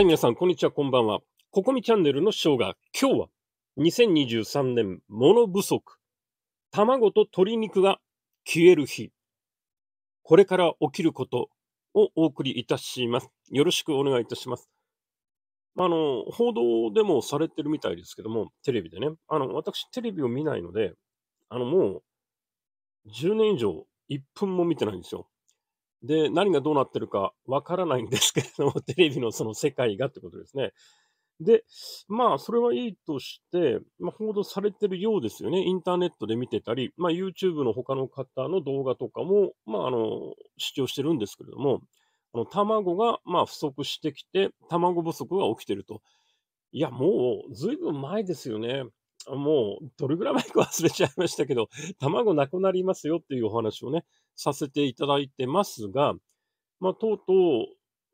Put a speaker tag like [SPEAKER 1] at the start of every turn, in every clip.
[SPEAKER 1] はい、皆さん、こんにちは、こんばんは。ここみチャンネルのョーが、今日は、2023年、物不足。卵と鶏肉が消える日。これから起きることをお送りいたします。よろしくお願いいたします。あの、報道でもされてるみたいですけども、テレビでね。あの、私、テレビを見ないので、あの、もう、10年以上、1分も見てないんですよ。で、何がどうなってるかわからないんですけれども、テレビのその世界がってことですね。で、まあ、それはいいとして、まあ、報道されてるようですよね。インターネットで見てたり、まあ、YouTube の他の方の動画とかも、まあ、あの、視聴してるんですけれども、あの、卵が、まあ、不足してきて、卵不足が起きてると。いや、もう、ずいぶん前ですよね。もう、どれぐらい前か忘れちゃいましたけど、卵なくなりますよっていうお話をね、させていただいてますが、まあ、とうと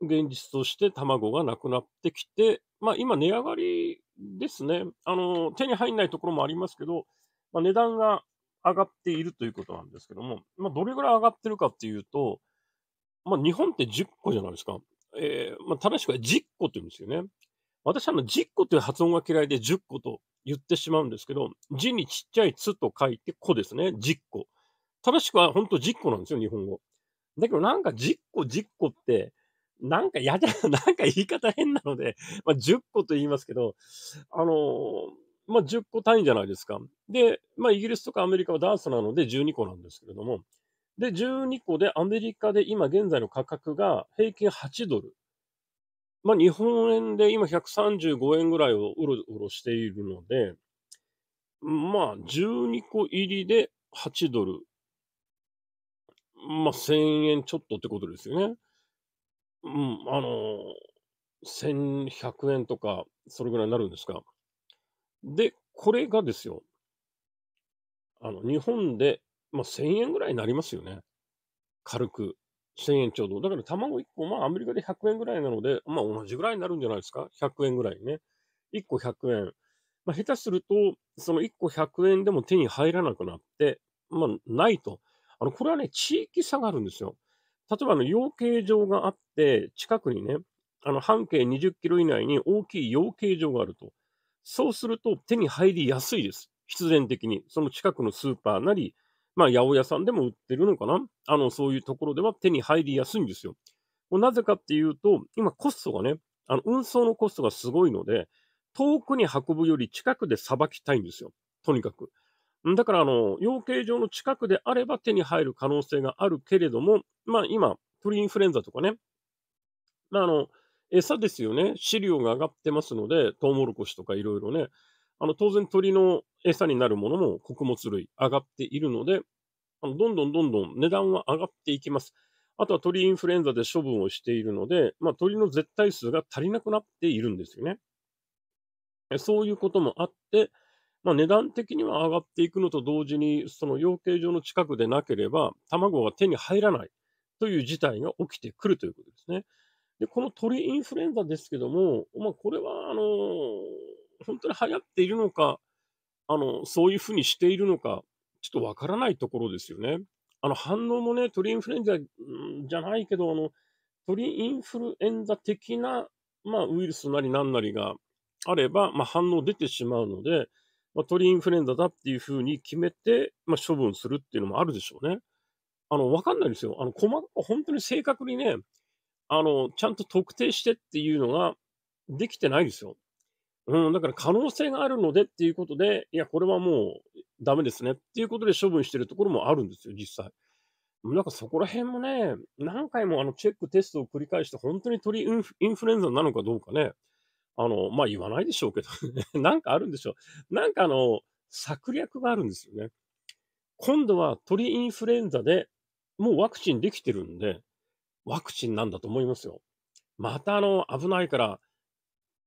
[SPEAKER 1] う現実として卵がなくなってきて、まあ、今値上がりですね。あの、手に入んないところもありますけど、まあ、値段が上がっているということなんですけども、まあ、どれぐらい上がってるかっていうと、まあ、日本って10個じゃないですか。えー、まあ、正しくは10個って言うんですよね。私、あの、10個という発音が嫌いで10個と言ってしまうんですけど、字にちっちゃいつと書いて子ですね。10個。正しくは本当実行なんですよ、日本語。だけどなんか10個10個って、なんかやじゃ、なんか言い方変なので、まあ、10個と言いますけど、あのー、まあ、10個単位じゃないですか。で、まあ、イギリスとかアメリカはダンスなので12個なんですけれども、で、12個でアメリカで今現在の価格が平均8ドル。まあ、日本円で今135円ぐらいをうろうろしているので、まあ、12個入りで8ドルまあ、1000円ちょっとってことですよね。うん、あの、1100円とか、それぐらいになるんですか。で、これがですよ、あの、日本で、まあ、1000円ぐらいになりますよね。軽く。1000円ちょうど。だから卵1個、まあアメリカで100円ぐらいなので、まあ同じぐらいになるんじゃないですか。100円ぐらいね。1個100円。まあ下手すると、その1個100円でも手に入らなくなって、まあないと。あの、これはね、地域差があるんですよ。例えば、あの、養鶏場があって、近くにね、あの、半径20キロ以内に大きい養鶏場があると。そうすると、手に入りやすいです。必然的に。その近くのスーパーなり、まあ、八百屋さんでも売ってるのかなあの、そういうところでは手に入りやすいんですよ。なぜかっていうと、今コストがね、あの、運送のコストがすごいので、遠くに運ぶより近くでさばきたいんですよ。とにかく。だから、あの、養鶏場の近くであれば手に入る可能性があるけれども、まあ今、鳥インフルエンザとかね、まああの、餌ですよね。飼料が上がってますので、トウモロコシとかいろいろね。あの、当然鳥の餌になるものも穀物類上がっているので、あのどんどんどんどん値段は上がっていきます。あとは鳥インフルエンザで処分をしているので、まあ、鳥の絶対数が足りなくなっているんですよね。そういうこともあって、まあ、値段的には上がっていくのと同時に、その養鶏場の近くでなければ、卵が手に入らないという事態が起きてくるということですね。で、この鳥インフルエンザですけども、まあ、これは、あの本当に流行っているのか、あの、そういうふうにしているのか、ちょっとわからないところですよね。あの、反応もね、鳥インフルエンザじゃないけど、あの、鳥インフルエンザ的な、まあ、ウイルスなり何なりがあれば、まあ、反応出てしまうので、まあ、鳥インフルエンザだっていうふうに決めて、まあ、処分するっていうのもあるでしょうね。あの、わかんないですよ。あの、細か本当に正確にね、あの、ちゃんと特定してっていうのができてないですよ。うん、だから可能性があるのでっていうことで、いや、これはもうダメですねっていうことで処分してるところもあるんですよ、実際。なんかそこら辺もね、何回もあのチェックテストを繰り返して、本当に鳥インフルエンザなのかどうかね、あの、まあ、言わないでしょうけど、なんかあるんでしょう。なんかあの、策略があるんですよね。今度は鳥インフルエンザでもうワクチンできてるんで、ワクチンなんだと思いますよ。またあの、危ないから、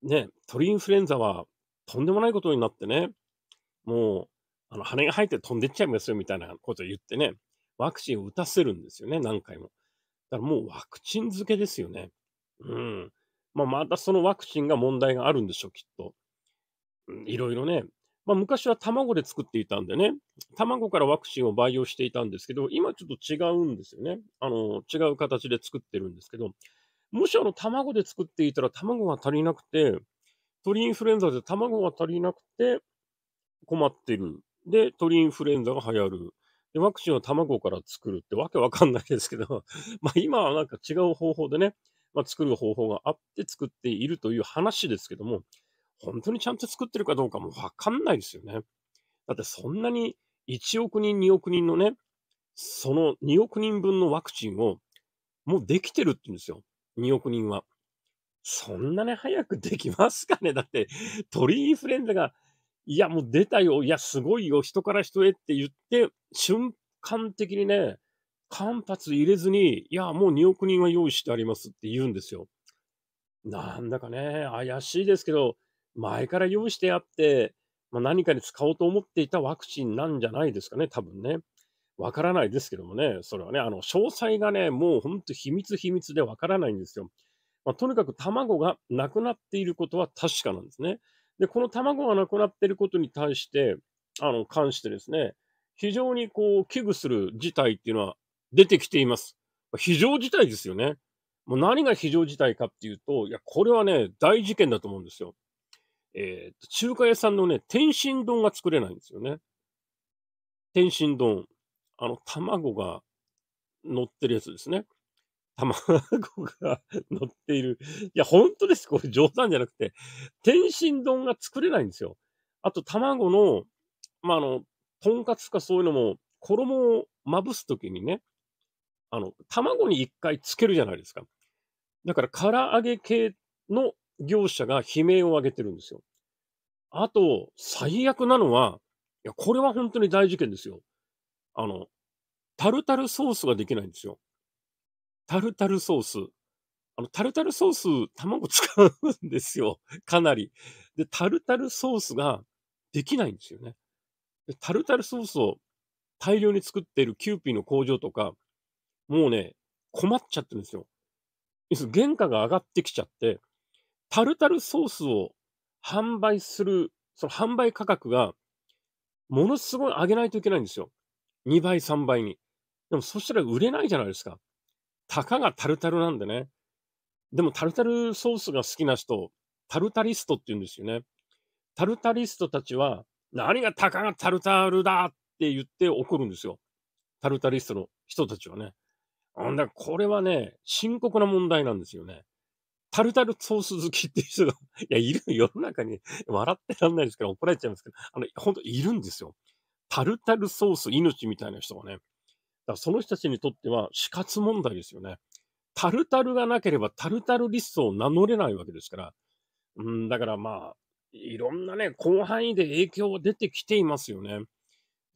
[SPEAKER 1] ね、鳥インフルエンザはとんでもないことになってね、もう、あの、羽が生えて飛んでっちゃいますよみたいなことを言ってね、ワクチンを打たせるんですよね、何回も。だからもうワクチン漬けですよね。うん。まあ、またそのワクチンが問題があるんでしょう、きっと。いろいろね。まあ、昔は卵で作っていたんでね、卵からワクチンを培養していたんですけど、今ちょっと違うんですよね。あの、違う形で作ってるんですけど、もしあの、卵で作っていたら卵が足りなくて、鳥インフルエンザで卵が足りなくて困ってる。で、鳥インフルエンザが流行る。で、ワクチンを卵から作るってわけわかんないですけど、まあ今はなんか違う方法でね、まあ、作る方法があって作っているという話ですけども、本当にちゃんと作ってるかどうかもわかんないですよね。だってそんなに1億人、2億人のね、その2億人分のワクチンをもうできてるって言うんですよ。2億人は。そんなに早くできますかねだって、鳥インフルエンザが、いや、もう出たよ。いや、すごいよ。人から人へって言って、瞬間的にね、間髪入れずに、いや、もう2億人は用意してありますって言うんですよ。なんだかね、怪しいですけど、前から用意してあって、まあ、何かに使おうと思っていたワクチンなんじゃないですかね、多分ね。わからないですけどもね、それはね、あの、詳細がね、もう本当秘密秘密でわからないんですよ。まあ、とにかく卵がなくなっていることは確かなんですね。で、この卵がなくなっていることに対して、あの、関してですね、非常にこう、危惧する事態っていうのは出てきています。非常事態ですよね。もう何が非常事態かっていうと、いや、これはね、大事件だと思うんですよ。えー、中華屋さんのね、天津丼が作れないんですよね。天津丼。あの、卵が乗ってるやつですね。卵が 乗っている。いや、本当です。これ冗談じゃなくて、天津丼が作れないんですよ。あと、卵の、まあ、あの、とんかつかそういうのも、衣をまぶすときにね、あの、卵に一回つけるじゃないですか。だから、唐揚げ系の業者が悲鳴を上げてるんですよ。あと、最悪なのは、いや、これは本当に大事件ですよ。あの、タルタルソースができないんですよ。タルタルソース。あの、タルタルソース、卵使うんですよ。かなり。で、タルタルソースができないんですよね。でタルタルソースを大量に作っているキューピーの工場とか、もうね、困っちゃってるんですよ。原価が上がってきちゃって、タルタルソースを販売する、その販売価格が、ものすごい上げないといけないんですよ。2倍、3倍に。でもそしたら売れないじゃないですか。たかがタルタルなんでね。でもタルタルソースが好きな人、タルタリストって言うんですよね。タルタリストたちは、何がたかがタルタルだって言って怒るんですよ。タルタリストの人たちはね。ほんだこれはね、深刻な問題なんですよね。タルタルソース好きっていう人が、いや、いる、世の中に笑ってらんないですから怒られちゃいますけど、あの、ほんといるんですよ。タルタルソース命みたいな人がね。だからその人たちにとっては死活問題ですよね。タルタルがなければタルタルリストを名乗れないわけですから。うん、だからまあ、いろんなね、広範囲で影響は出てきていますよね。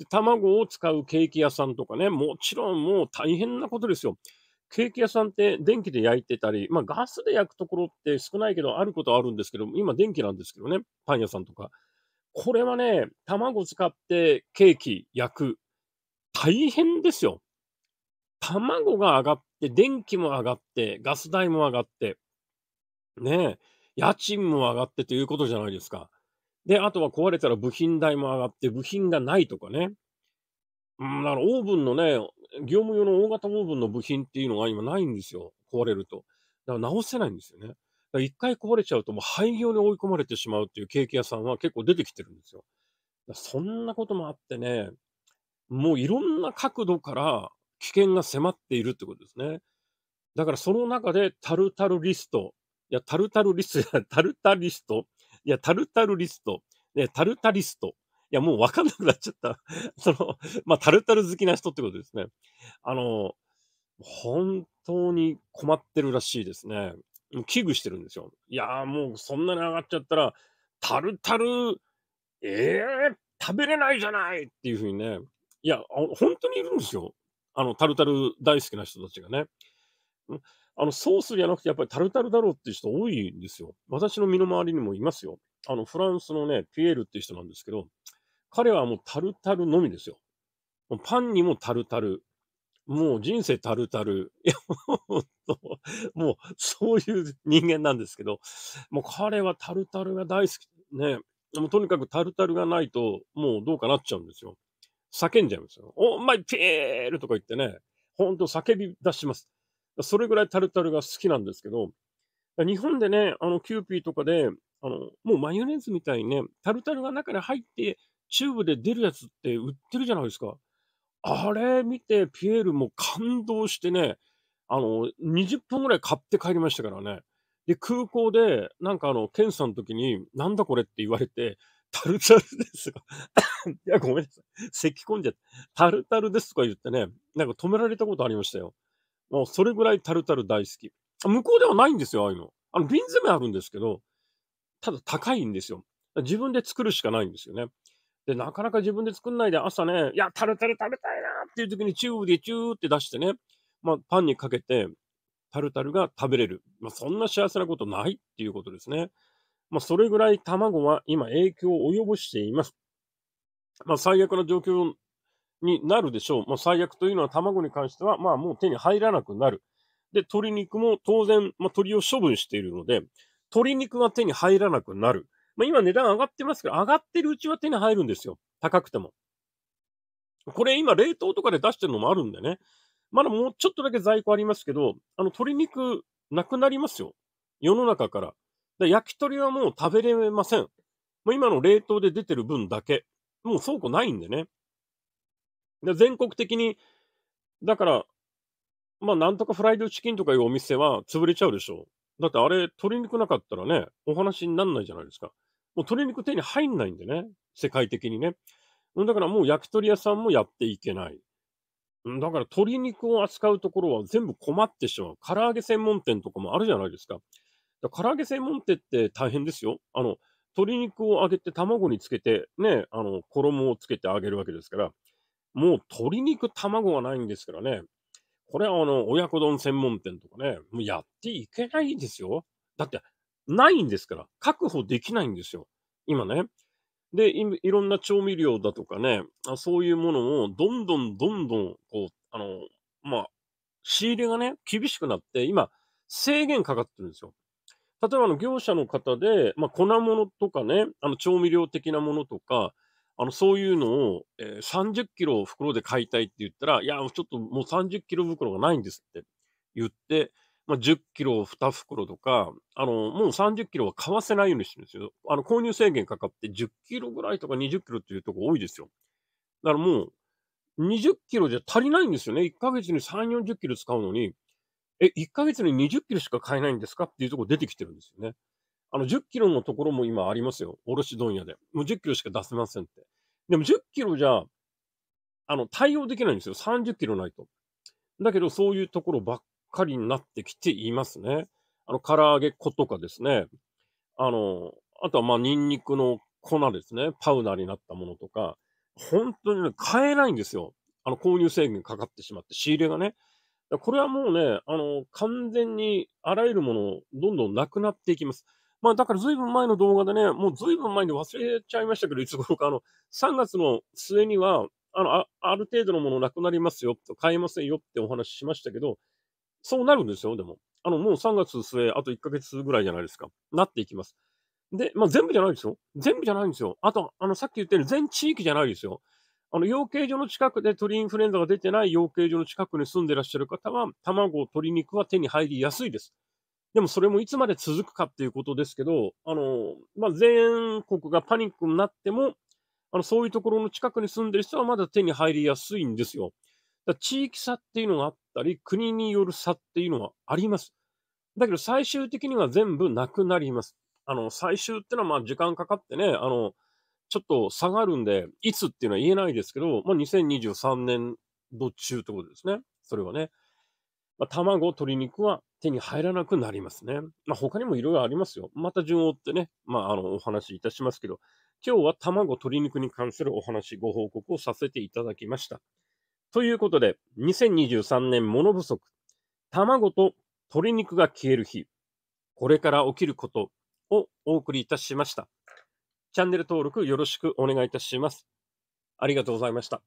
[SPEAKER 1] で、卵を使うケーキ屋さんとかね、もちろんもう大変なことですよ。ケーキ屋さんって電気で焼いてたり、まあガスで焼くところって少ないけど、あることはあるんですけど、今電気なんですけどね、パン屋さんとか。これはね、卵使ってケーキ焼く。大変ですよ。卵が上がって、電気も上がって、ガス代も上がって、ね家賃も上がってということじゃないですか。で、あとは壊れたら部品代も上がって、部品がないとかね。うん、だからオーブンのね、業務用の大型オーブンの部品っていうのが今ないんですよ。壊れると。だから直せないんですよね。だから一回壊れちゃうともう廃業に追い込まれてしまうっていうケーキ屋さんは結構出てきてるんですよ。そんなこともあってね、もういろんな角度から危険が迫っているってことですね。だからその中でタルタルリスト、いや、タルタルリストやタルタリストいや、タルタルリスト、ね、タルタリスト、いや、もうわかんなくなっちゃった。その、まあ、タルタル好きな人ってことですね。あの、本当に困ってるらしいですね。危惧してるんですよ。いやーもうそんなに上がっちゃったら、タルタル、えー、食べれないじゃないっていうふうにね。いや、本当にいるんですよ。あの、タルタル大好きな人たちがね。あの、ソースじゃなくてやっぱりタルタルだろうっていう人多いんですよ。私の身の回りにもいますよ。あの、フランスのね、ピエールっていう人なんですけど、彼はもうタルタルのみですよ。パンにもタルタル。もう人生タルタル。いや、本当もうそういう人間なんですけど、もう彼はタルタルが大好き。ね。もうとにかくタルタルがないと、もうどうかなっちゃうんですよ。叫んじゃいますよ。お前、ピエールとか言ってね、ほんと叫び出します。それぐらいタルタルが好きなんですけど、日本でね、あの、キューピーとかで、あの、もうマヨネーズみたいにね、タルタルが中に入って、チューブで出るやつって売ってるじゃないですか。あれ見て、ピエールも感動してね、あの、20分ぐらい買って帰りましたからね。で、空港で、なんかあの、検査の時に、なんだこれって言われて、タルタルですが いや、ごめんなさい。咳き込んじゃった。タルタルですとか言ってね、なんか止められたことありましたよ。もうそれぐらいタルタル大好き。向こうではないんですよ、ああいうの。あの、瓶詰めあるんですけど、ただ高いんですよ。自分で作るしかないんですよね。で、なかなか自分で作んないで朝ね、いや、タルタル食べたいなっていう時にチューブでチューって出してね、まあ、パンにかけて、タルタルが食べれる。まあ、そんな幸せなことないっていうことですね。まあ、それぐらい卵は今影響を及ぼしています。まあ、最悪な状況になるでしょう。もう最悪というのは卵に関しては、まあもう手に入らなくなる。で、鶏肉も当然、まあ、鶏を処分しているので、鶏肉が手に入らなくなる。まあ、今値段上がってますけど、上がってるうちは手に入るんですよ。高くても。これ今冷凍とかで出してるのもあるんでね。まだもうちょっとだけ在庫ありますけど、あの鶏肉なくなりますよ。世の中から。で焼き鳥はもう食べれません。もう今の冷凍で出てる分だけ。もう倉庫ないんでね。で、全国的に、だから、まあ、なんとかフライドチキンとかいうお店は潰れちゃうでしょだってあれ、鶏肉なかったらね、お話になんないじゃないですか。もう鶏肉手に入んないんでね、世界的にね。だからもう焼き鳥屋さんもやっていけない。だから鶏肉を扱うところは全部困ってしまう。唐揚げ専門店とかもあるじゃないですか。だから唐揚げ専門店って大変ですよ。あの、鶏肉を揚げて卵につけて、ね、あの、衣をつけて揚げるわけですから。もう鶏肉卵がないんですからね。これはあの、親子丼専門店とかね、もうやっていけないですよ。だって、ないんですから、確保できないんですよ。今ね。で、いろんな調味料だとかね、そういうものをどんどんどんどん、こう、あの、まあ、仕入れがね、厳しくなって、今、制限かかってるんですよ。例えば、あの、業者の方で、まあ、粉物とかね、あの、調味料的なものとか、あの、そういうのを、えー、30キロ袋で買いたいって言ったら、いや、ちょっともう30キロ袋がないんですって言って、まあ、10キロ2袋とか、あの、もう30キロは買わせないようにしてるんですよ。あの、購入制限かかって10キロぐらいとか20キロっていうとこ多いですよ。だからもう、20キロじゃ足りないんですよね。1ヶ月に3、40キロ使うのに、え、1ヶ月に20キロしか買えないんですかっていうとこ出てきてるんですよね。あの、10キロのところも今ありますよ。卸問屋で。もう10キロしか出せませんって。でも10キロじゃ、あの、対応できないんですよ。30キロないと。だけど、そういうところばっかりになってきていますね。あの、唐揚げ粉とかですね。あの、あとは、まあ、ニンニクの粉ですね。パウダーになったものとか。本当にね、買えないんですよ。あの、購入制限かかってしまって、仕入れがね。これはもうね、あの、完全にあらゆるもの、どんどんなくなっていきます。まあ、だからずいぶん前の動画でね、もうずいぶん前に忘れちゃいましたけど、いつ頃か、あの、3月の末には、あの、あある程度のものなくなりますよ、と買えませんよってお話ししましたけど、そうなるんですよ、でも。あの、もう3月末、あと1ヶ月ぐらいじゃないですか。なっていきます。で、まあ、全部じゃないですよ。全部じゃないんですよ。あと、あの、さっき言ったように全地域じゃないですよ。あの、養鶏場の近くで鳥インフルエンザが出てない養鶏場の近くに住んでらっしゃる方は、卵、鶏肉は手に入りやすいです。でもそれもいつまで続くかっていうことですけど、あの、まあ、全国がパニックになっても、あの、そういうところの近くに住んでる人はまだ手に入りやすいんですよ。だ地域差っていうのがあったり、国による差っていうのはあります。だけど最終的には全部なくなります。あの、最終ってのはまあ時間かかってね、あの、ちょっと下がるんで、いつっていうのは言えないですけど、まあ、2023年度中ってことですね。それはね。まあ、卵、鶏肉は手に入らなくなりますね。まあ、他にもいろいろありますよ。また順を追ってね、まあ、あの、お話しいたしますけど、今日は卵、鶏肉に関するお話、ご報告をさせていただきました。ということで、2023年物不足、卵と鶏肉が消える日、これから起きることをお送りいたしました。チャンネル登録よろしくお願いいたします。ありがとうございました。